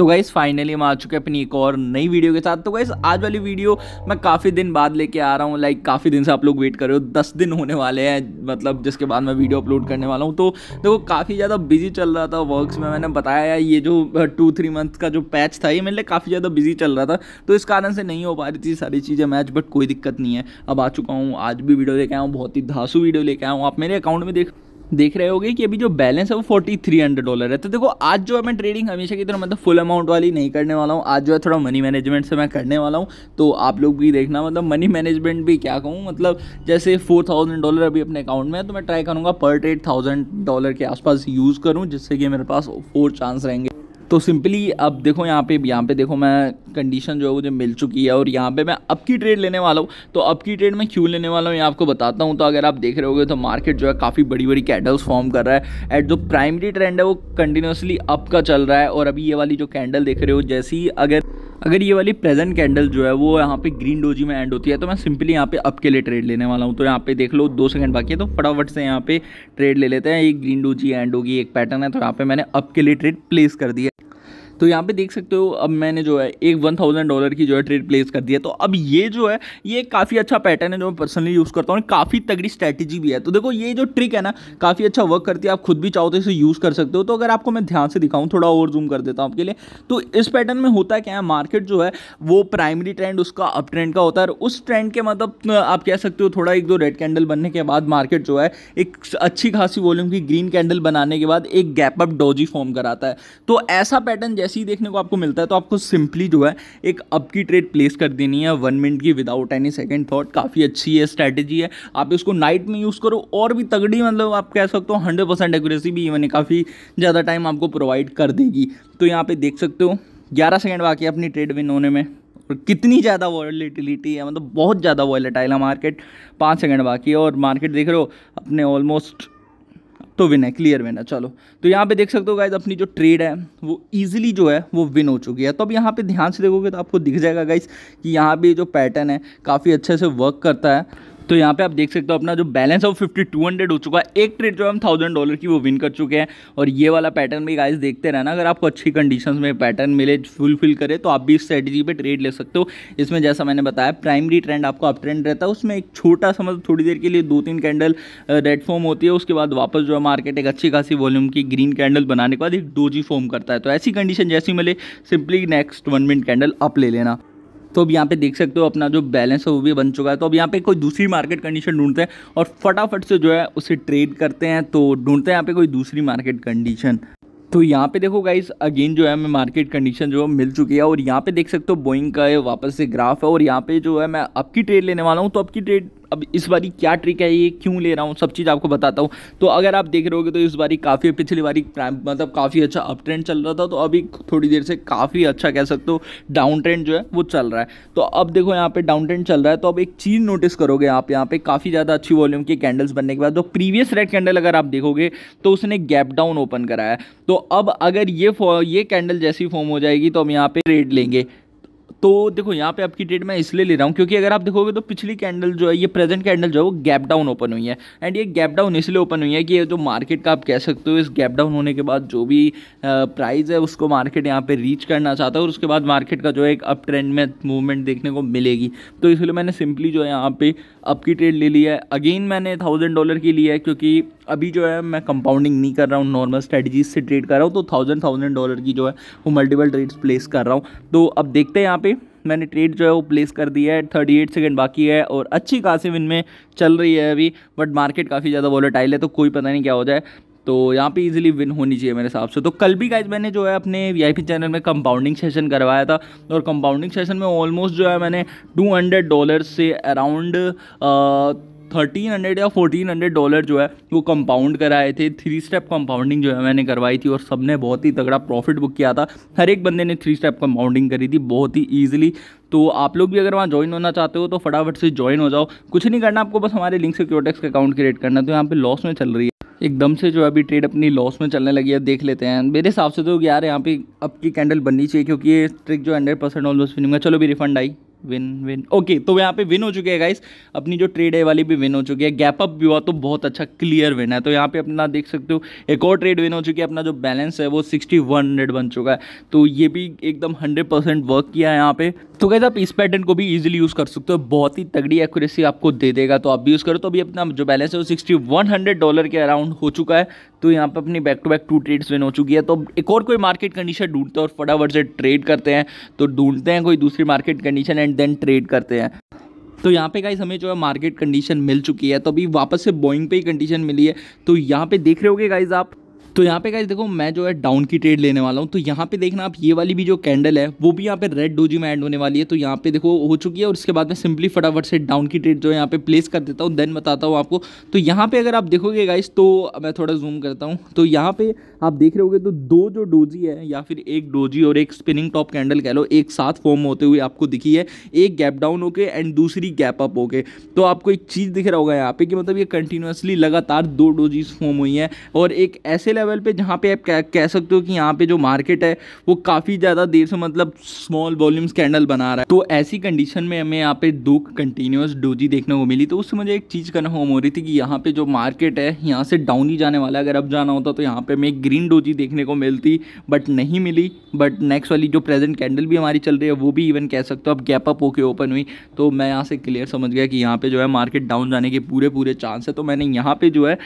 तो guys finally हम आ चुके हैं अपनी एक और नई वीडियो के साथ तो गाइस आज वाली वीडियो मैं काफ़ी दिन बाद लेके आ रहा हूँ लाइक काफ़ी दिन से आप लोग वेट कर रहे हो दस दिन होने वाले हैं मतलब जिसके बाद मैं वीडियो अपलोड करने वाला हूँ तो देखो काफ़ी ज़्यादा बिजी चल रहा था वर्क्स में मैंने बताया ये जो टू थ्री मंथ का जो पैच था ये मेरे लिए काफ़ी ज़्यादा बिजी चल रहा था तो इस कारण से नहीं हो पा रही थी सारी चीज़ें मैच बट कोई दिक्कत नहीं है अब आ चुका हूँ आज भी वीडियो लेके आया हूँ बहुत ही धासू वीडियो लेके आया हूँ आप मेरे अकाउंट में देख देख रहे होगे कि अभी जो बैलेंस है वो फोर्टी थ्री हंड्रेड डॉलर है तो देखो आज जो है मैं ट्रेडिंग हमेशा की तरह मतलब फुल अमाउंट वाली नहीं करने वाला हूँ आज जो है थोड़ा मनी मैनेजमेंट से मैं करने वाला हूँ तो आप लोग भी देखना मतलब मनी मैनेजमेंट भी क्या कहूँ मतलब जैसे फोर थाउजेंड डॉलर अभी अपने अकाउंट में है तो मैं ट्राई करूँगा पर ट्रेड थाउजेंड डॉलर के आसपास यूज़ करूँ जिससे कि मेरे पास फोर चांस रहेंगे तो सिंपली अब देखो यहाँ पे यहाँ पे देखो मैं कंडीशन जो है मुझे मिल चुकी है और यहाँ पे मैं अब की ट्रेड लेने वाला हूँ तो अब की ट्रेड मैं क्यों लेने वाला हूँ ये आपको बताता हूँ तो अगर आप देख रहे होगे तो मार्केट जो है काफ़ी बड़ी बड़ी कैंडल्स फॉर्म कर रहा है एट जो प्राइमरी ट्रेंड है वो कंटिन्यूसली अप का चल रहा है और अभी ये वाली जो कैंडल देख रहे हो जैसी अगर अगर ये वाली प्रेजेंट कैंडल जो है वो यहाँ पे ग्रीन डोजी में एंड होती है तो मैं सिंपली यहाँ पे अप के लिए ट्रेड लेने वाला हूँ तो यहाँ पे देख लो दो सेकंड बाकी है तो फटाफट से यहाँ पे ट्रेड ले लेते हैं एक ग्रीन डोजी एंड होगी एक पैटर्न है तो यहाँ पे मैंने अप के लिए ट्रेड प्लेस कर दिया तो यहाँ पे देख सकते हो अब मैंने जो है एक वन थाउजेंड डॉलर की जो है ट्रेड प्लेस कर दी है तो अब ये जो है ये काफ़ी अच्छा पैटर्न है जो मैं पर्सनली यूज़ करता हूँ काफ़ी तगड़ी स्ट्रैटेजी भी है तो देखो ये जो ट्रिक है ना काफ़ी अच्छा वर्क करती है आप खुद भी चाहो तो इसे यूज़ कर सकते हो तो अगर आपको मैं ध्यान से दिखाऊँ थोड़ा और जूम कर देता हूँ आपके लिए तो इस पैटर्न में होता क्या है मार्केट जो है वो प्राइमरी ट्रेंड उसका अप ट्रेंड का होता है उस ट्रेंड के मतलब आप कह सकते हो थोड़ा एक दो रेड कैंडल बनने के बाद मार्केट जो है एक अच्छी खासी वॉल्यूम की ग्रीन कैंडल बनाने के बाद एक गैप अप डोजी फॉर्म कराता है तो ऐसा पैटर्न जैसे ऐसे ही देखने को आपको मिलता है तो आपको सिंपली जो है एक अप की ट्रेड प्लेस कर देनी है वन मिनट की विदाउट एनी सेकेंड थाट काफ़ी अच्छी है स्ट्रैटेजी है आप इसको नाइट में यूज़ करो और भी तगड़ी मतलब आप कह सकते हो हंड्रेड परसेंट एक्यूरेसी भी इवन काफ़ी ज़्यादा टाइम आपको प्रोवाइड कर देगी तो यहाँ पर देख सकते हो ग्यारह सेकेंड बाकी अपनी ट्रेड विन होने में और कितनी ज़्यादा वॉलेटिलिटी है मतलब बहुत ज़्यादा वॉलेटाइल है मार्केट पाँच सेकंड बाकी है और मार्केट देख रहे हो अपने ऑलमोस्ट तो विन है क्लियर विन है चलो तो यहाँ पे देख सकते हो गाइज अपनी जो ट्रेड है वो ईजिली जो है वो विन हो चुकी है तो अब यहाँ पे ध्यान से देखोगे तो आपको दिख जाएगा गाइज कि यहाँ पे जो पैटर्न है काफ़ी अच्छे से वर्क करता है तो यहाँ पे आप देख सकते हो अपना जो बैलेंस है वो फिफ्टी टू हंड्रेड हो चुका है एक ट्रेड जो हम थाउजेंड डॉलर की वो विन कर चुके हैं और ये वाला पैटर्न भी गाइस देखते रहना अगर आपको अच्छी कंडीशन में पैटर्न मिले फुलफिल करे तो आप भी इस स्ट्रेटेजी पर ट्रेड ले सकते हो इसमें जैसा मैंने बताया प्राइमरी ट्रेंड आपको अप ट्रेंड रहता है उसमें एक छोटा सा मतलब थोड़ी देर के लिए दो तीन कैंडल रेड फॉर्म होती है उसके बाद वापस जो है मार्केट एक अच्छी खासी वॉल्यूम की ग्रीन कैंडल बनाने के बाद एक डोजी फॉर्म करता है तो ऐसी कंडीशन जैसी मिले simply next one minute candle up ले लेना तो अब यहाँ पे देख सकते हो अपना जो बैलेंस है वो भी बन चुका है तो अब यहाँ पे कोई दूसरी मार्केट कंडीशन ढूंढते हैं और फटाफट से जो है उसे ट्रेड करते हैं तो ढूंढते हैं यहाँ पे कोई दूसरी मार्केट कंडीशन तो यहाँ पे देखो गाइस अगेन जो है मैं मार्केट कंडीशन जो है मिल चुकी है और यहाँ पे देख सकते हो बोइंग का ये वापस से ग्राफ है और यहाँ पे जो है मैं अब की ट्रेड लेने वाला हूँ तो अब की ट्रेड अब इस बारी क्या ट्रिक है ये क्यों ले रहा हूँ सब चीज़ आपको बताता हूँ तो अगर आप देख रहे होगे तो इस बारी काफ़ी पिछली बारी मतलब काफ़ी अच्छा अप ट्रेंड चल रहा था तो अभी थोड़ी देर से काफ़ी अच्छा कह सकते हो डाउन ट्रेंड जो है वो चल रहा है तो अब देखो यहाँ पे डाउन ट्रेंड चल रहा है तो अब एक चीज़ नोटिस करोगे आप यहाँ पे काफ़ी ज़्यादा अच्छी वॉल्यूम की कैंडल्स बनने के बाद जो प्रीवियस रेड कैंडल अगर आप देखोगे तो उसने गैप डाउन ओपन कराया तो अब अगर ये ये कैंडल जैसी फॉर्म हो जाएगी तो हम यहाँ पर रेड लेंगे तो देखो यहाँ पे आपकी डेट मैं इसलिए ले रहा हूँ क्योंकि अगर आप देखोगे तो पिछली कैंडल जो है ये प्रेजेंट कैंडल जो है वो गैप डाउन ओपन हुई है एंड ये गैप डाउन इसलिए ओपन हुई है कि ये जो मार्केट का आप कह सकते हो इस गैप डाउन होने के बाद जो भी प्राइस है उसको मार्केट यहाँ पर रीच करना चाहता है और उसके बाद मार्केट का जो है एक अप ट्रेंड में मूवमेंट देखने को मिलेगी तो इसलिए मैंने सिंपली जो है यहाँ पर अप की ट्रेड ले ली है अगेन मैंने थाउजेंड डॉलर की ली है क्योंकि अभी जो है मैं कंपाउंडिंग नहीं कर रहा हूँ नॉर्मल स्ट्रेटजीज से ट्रेड कर रहा हूँ तो थाउजेंड थाउजेंड डॉलर की जो है वो मल्टीपल ट्रेड्स प्लेस कर रहा हूँ तो अब देखते हैं यहाँ पे मैंने ट्रेड जो है वो प्लेस कर दिया है थर्टी एट सेकेंड बाकी है और अच्छी खासी विन में चल रही है अभी बट मार्केट काफ़ी ज़्यादा वॉलेटाइल है तो कोई पता नहीं क्या हो जाए तो यहाँ पे इजीली विन होनी चाहिए मेरे हिसाब से तो कल भी गाइज मैंने जो है अपने वीआईपी चैनल में कंपाउंडिंग सेशन करवाया था और कंपाउंडिंग सेशन में ऑलमोस्ट जो है मैंने 200 डॉलर से अराउंड थर्टीन हंड्रेड या फोर्टीन हंड्रेड डॉलर जो है वो कंपाउंड कराए थे थ्री स्टेप कंपाउंडिंग जो है मैंने करवाई थी और सबने बहुत ही तगड़ा प्रॉफिट बुक किया था हर एक बंदे ने थ्री स्टेप कंपाउंडिंग करी थी बहुत ही ईजिली तो आप लोग भी अगर वहाँ ज्वाइन होना चाहते हो तो फटाफट से ज्वाइन हो जाओ कुछ नहीं करना आपको बस हमारे लिंक से क्योटेक्स का अकाउंट क्रिएट करना तो यहाँ पर लॉस में चल रही है एकदम से जो अभी ट्रेड अपनी लॉस में चलने लगी है देख लेते हैं मेरे हिसाब से तो यार यहाँ पे अब की कैंडल बननी चाहिए क्योंकि ये ट्रिक जो हंड्रेड परसेंट ऑलमोस्ट फिनिंग है चलो भी रिफंड आई विन विन ओके तो यहाँ पे विन हो चुके हैं गाइस अपनी जो ट्रेड है वाली भी विन हो चुकी है गैप अप भी हुआ तो बहुत अच्छा क्लियर विन है तो यहाँ पे अपना देख सकते हो एक और ट्रेड विन हो चुकी है अपना जो बैलेंस है वो सिक्सटी वन हंड्रेड बन चुका है तो ये भी एकदम हंड्रेड परसेंट वर्क किया है यहाँ पे तो गाइस आप इस पैटर्न को भी इजिली यूज़ कर सकते हो बहुत ही तगड़ी एक्यूरेसी आपको दे देगा तो आप भी यूज़ करो तो अभी अपना जो बैलेंस है वो सिक्सटी वन हंड्रेड डॉलर के अराउंड हो चुका है तो यहाँ पर अपनी back to back two trades win हो चुकी है तो एक और कोई मार्केट कंडीशन ढूंढते हैं और फटाफट से ट्रेड करते हैं तो ढूंढते हैं कोई दूसरी market condition and then trade करते हैं तो यहाँ पे गाइस हमें जो है मार्केट कंडीशन मिल चुकी है तो अभी वापस से बोइंग पे ही कंडीशन मिली है तो यहाँ पे देख रहे होगे गाइस आप तो यहाँ पे गाइज देखो मैं जो है डाउन की ट्रेड लेने वाला हूँ तो यहाँ पे देखना आप ये वाली भी जो कैंडल है वो भी यहाँ पे रेड डोजी में एंड होने वाली है तो यहाँ पे देखो हो चुकी है और उसके बाद मैं सिंपली फटाफट से डाउन की ट्रेड जो है यहाँ पे प्लेस कर देता हूँ देन बताता हूँ आपको तो यहाँ पे अगर आप देखोगे गाइज तो मैं थोड़ा जूम करता हूँ तो यहाँ पे आप देख रहे हो तो दो जो डोजी है या फिर एक डोजी और एक स्पिनिंग टॉप कैंडल कह लो एक साथ फॉर्म होते हुए आपको दिखी है एक गैप डाउन होके एंड दूसरी गैप अप होके तो आपको एक चीज़ दिख रहा होगा यहाँ पे कि मतलब ये कंटिन्यूसली लगातार दो डोजीज फॉर्म हुई हैं और एक ऐसे लेवल पे जहाँ पे आप कह, कह सकते हो कि यहाँ पे जो मार्केट है वो काफ़ी ज़्यादा देर से मतलब स्मॉल वॉल्यूम कैंडल बना रहा है तो ऐसी कंडीशन में हमें यहाँ पे दो कंटिन्यूस डोजी देखने को मिली तो उससे मुझे एक चीज़ कन्फर्म हो रही थी कि यहाँ पे जो मार्केट है यहाँ से डाउन ही जाने वाला है अगर अब जाना होता तो यहाँ पर हमें ग्रीन डोजी देखने को मिलती बट नहीं मिली बट नेक्स्ट वाली जो प्रेजेंट कैंडल भी हमारी चल रही है वो भी इवन कह सकते हो अब गैप अप होकर ओपन हुई तो मैं यहाँ से क्लियर समझ गया कि यहाँ पे जो है मार्केट डाउन जाने के पूरे पूरे चांस है तो मैंने यहाँ पे जो है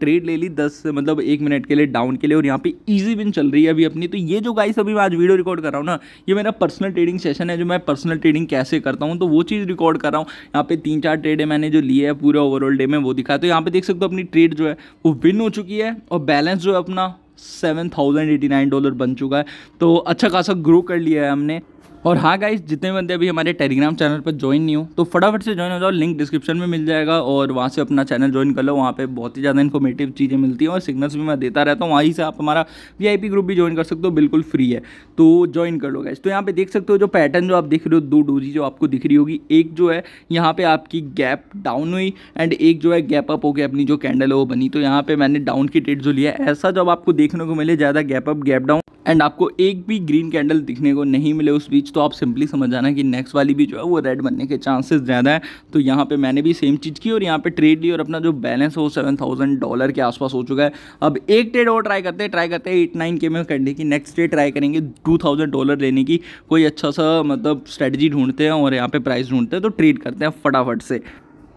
ट्रेड ले ली दस मतलब एक मिनट मिनट के लिए डाउन के लिए और यहाँ पे ईजी विन चल रही है अभी अपनी तो ये जो गाइस अभी मैं आज वीडियो रिकॉर्ड कर रहा हूँ ना ये मेरा पर्सनल ट्रेडिंग सेशन है जो मैं पर्सनल ट्रेडिंग कैसे करता हूँ तो वो चीज़ रिकॉर्ड कर रहा हूँ यहाँ पे तीन चार ट्रेड है मैंने जो लिए है पूरे ओवरऑल डे में वो दिखा तो यहाँ पे देख सकते हो अपनी ट्रेड जो है वो विन हो चुकी है और बैलेंस जो है अपना seven thousand eighty nine dollar बन चुका है तो अच्छा खासा ग्रो कर लिया है हमने और हाँ गाइज जितने बंदे अभी हमारे टेलीग्राम चैनल पर ज्वाइन नहीं हो तो फटाफट से ज्वाइन हो जाओ लिंक डिस्क्रिप्शन में मिल जाएगा और वहाँ से अपना चैनल ज्वाइन कर लो वहाँ पे बहुत ही ज़्यादा इन्फॉर्मेटिव चीज़ें मिलती हैं और सिग्नल्स भी मैं देता रहता हूँ वहीं से आप हमारा वी ग्रुप भी ज्वाइन कर सकते हो बिल्कुल फ्री है तो ज्वाइन कर लो गाइज तो यहाँ पर देख सकते हो जो पैटर्न जो आप देख रहे हो दो डोजी जो आपको दिख रही होगी एक जो है यहाँ पर आपकी गैप डाउन हुई एंड एक जो है गैप अप होकर अपनी जो कैंडल है वो बनी तो यहाँ पर मैंने डाउन की डेट जो लिया ऐसा जब आपको देखने को मिले ज़्यादा gap up gap down and आपको एक भी ग्रीन कैंडल दिखने को नहीं मिले उस बीच तो आप सिंपली समझ जाना कि नेक्स्ट वाली भी जो है वो रेड बनने के चांसेस ज़्यादा है तो यहाँ पे मैंने भी सेम चीज़ की और यहाँ पे ट्रेड ली और अपना जो बैलेंस है वो सेवन थाउजेंड डॉलर के आसपास हो चुका है अब एक ट्रेड और ट्राई करते हैं ट्राई करते हैं एट नाइन के में करने की नेक्स्ट डे ट्राई करेंगे टू थाउजेंड डॉलर लेने की कोई अच्छा सा मतलब स्ट्रेटजी ढूंढते हैं और यहाँ पर प्राइस ढूंढते हैं तो ट्रेड करते हैं फटाफट से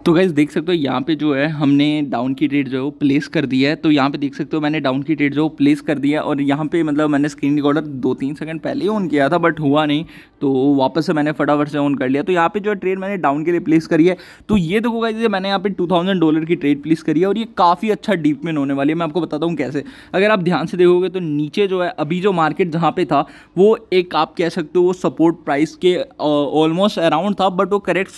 तो गैस देख सकते हो यहाँ पे जो है हमने डाउन की ट्रेड जो है वो प्लेस कर दी है तो यहाँ पे देख सकते हो मैंने डाउन की ट्रेड जो प्लेस कर दिया और यहाँ पे मतलब मैंने स्क्रीन रिकॉर्डर दो तीन सेकंड पहले ही ऑन किया था बट हुआ नहीं तो वापस से मैंने फटाफट से ऑन कर लिया तो यहाँ पे जो है ट्रेड मैंने डाउन के लिए प्लेस करी है तो ये देखो गाइज मैंने यहाँ पे टू डॉलर की ट्रेड प्लेस करी है और ये काफ़ी अच्छा डीप में होने वाली है मैं आपको बताता हूँ कैसे अगर आप ध्यान से देखोगे तो नीचे जो है अभी जो मार्केट जहाँ पे था वो एक आप कह सकते हो वो सपोर्ट प्राइस के ऑलमोस्ट अराउंड था बट वो करेक्ट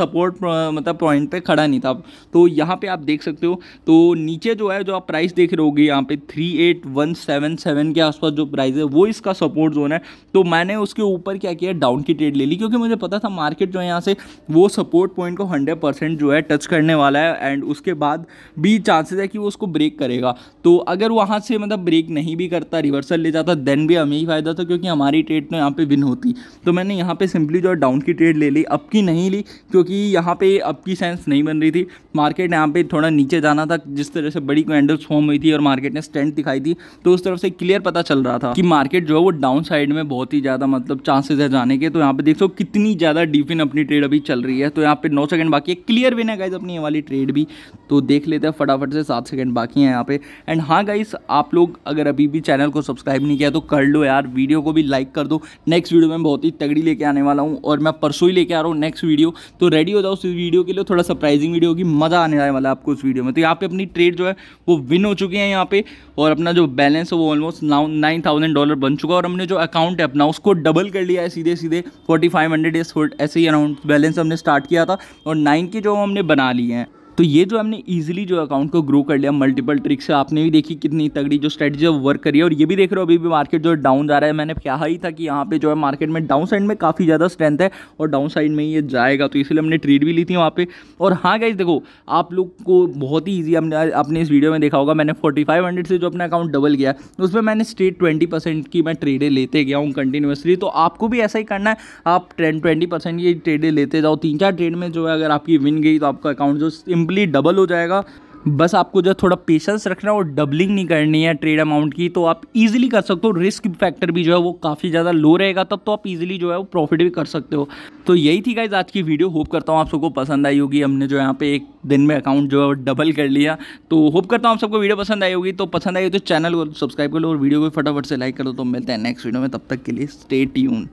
सपोर्ट मतलब पॉइंट पॉइंट पे खड़ा नहीं था तो यहाँ पे आप देख सकते हो तो नीचे जो है जो आप प्राइस देख रहे होगे यहाँ पे three eight one seven seven के आसपास जो प्राइस है वो इसका सपोर्ट जोन है तो मैंने उसके ऊपर क्या किया डाउन की ट्रेड ले ली क्योंकि मुझे पता था मार्केट जो है यहाँ से वो सपोर्ट पॉइंट को हंड्रेड परसेंट जो है टच करने वाला है एंड उसके बाद भी चांसेस है कि वो उसको ब्रेक करेगा तो अगर वहाँ से मतलब ब्रेक नहीं भी करता रिवर्सल ले जाता देन भी हमें ही फायदा था क्योंकि हमारी ट्रेड तो यहाँ पे विन होती तो मैंने यहाँ पे सिंपली जो है डाउन की ट्रेड ले ली अब की नहीं ली क्योंकि यहाँ पे अब की सेंस नहीं बन रही थी मार्केट यहाँ पे थोड़ा नीचे जाना था जिस तरह से बड़ी कैंडल्स फॉर्म हुई थी और मार्केट ने स्ट्रेंथ दिखाई थी तो उस तरफ से क्लियर पता चल रहा था कि मार्केट जो है वो डाउन साइड में बहुत ही ज़्यादा मतलब चांसेस है जाने के तो यहाँ पे देख सो कितनी ज़्यादा डीफिन अपनी ट्रेड अभी चल रही है तो यहाँ पे नौ सेकंड बाकी है क्लियर भी ना गाइज अपनी वाली ट्रेड भी तो देख लेते हैं फटाफट से सात सेकेंड बाकी हैं यहाँ पे एंड हाँ गाइज आप लोग अगर अभी भी चैनल को सब्सक्राइब नहीं किया तो कर लो यार वीडियो को भी लाइक कर दो नेक्स्ट वीडियो में बहुत ही तगड़ी लेके आने वाला हूँ और मैं परसों ही लेके आ रहा हूँ नेक्स्ट वीडियो तो रेडी हो जाओ उस वीडियो के लिए थोड़ा सरप्राइजिंग वीडियो होगी मज़ा आने आने वाला है मतलब आपको उस वीडियो में तो यहाँ पे अपनी ट्रेड जो है वो विन हो चुकी है यहाँ पे और अपना जो बैलेंस है वो ऑलमोस्ट नाइन थाउजेंड डॉलर बन चुका है और हमने जो अकाउंट है अपना उसको डबल कर लिया है सीधे सीधे फोर्टी फाइव हंड्रेड ऐसे ही अराउंड बैलेंस हमने स्टार्ट किया था और नाइन के जो हमने बना लिए हैं तो ये जो हमने इजीली जो अकाउंट को ग्रो कर लिया मल्टीपल ट्रिक से आपने भी देखी कितनी तगड़ी जो स्ट्रेटजी वर्क करी है और ये भी देख रहे हो अभी भी मार्केट जो डाउन जा रहा है मैंने कहा ही था कि यहाँ पे जो है मार्केट में डाउन साइड में काफ़ी ज़्यादा स्ट्रेंथ है और डाउन साइड में ये जाएगा तो इसलिए हमने ट्रेड भी ली थी वहाँ पर और हाँ गाइज देखो आप लोग को बहुत ही ईजी हमने अपने इस वीडियो में देखा होगा मैंने फोर्टी से जो अपना अकाउंट डबल गया उसमें मैंने स्ट्रेट ट्वेंटी की मैं ट्रेडें लेते गया हूँ कंटिन्यूसली तो आपको भी ऐसा ही करना है आप ट्वेंटी परसेंट की ट्रेडें लेते जाओ तीन चार ट्रेड में जो है अगर आपकी विन गई तो आपका अकाउंट जो सिंपली डबल हो जाएगा बस आपको जो थोड़ा पेशेंस रखना और डबलिंग नहीं करनी है ट्रेड अमाउंट की तो आप इजीली कर सकते हो रिस्क फैक्टर भी जो है वो काफ़ी ज़्यादा लो रहेगा तब तो आप इजीली जो है वो प्रॉफिट भी कर सकते हो तो यही थी गाइज आज की वीडियो होप करता हूँ आप सबको पसंद आई होगी हमने जो यहाँ पे एक दिन में अकाउंट जो है डबल कर लिया तो होप करता हूँ आप सबको वीडियो पसंद आई होगी तो पसंद आई हो तो चैनल को सब्सक्राइब कर लो और वीडियो को फटाफट से लाइक कर दो तो मिलते हैं नेक्स्ट वीडियो में तब तक के लिए स्टे ट्यून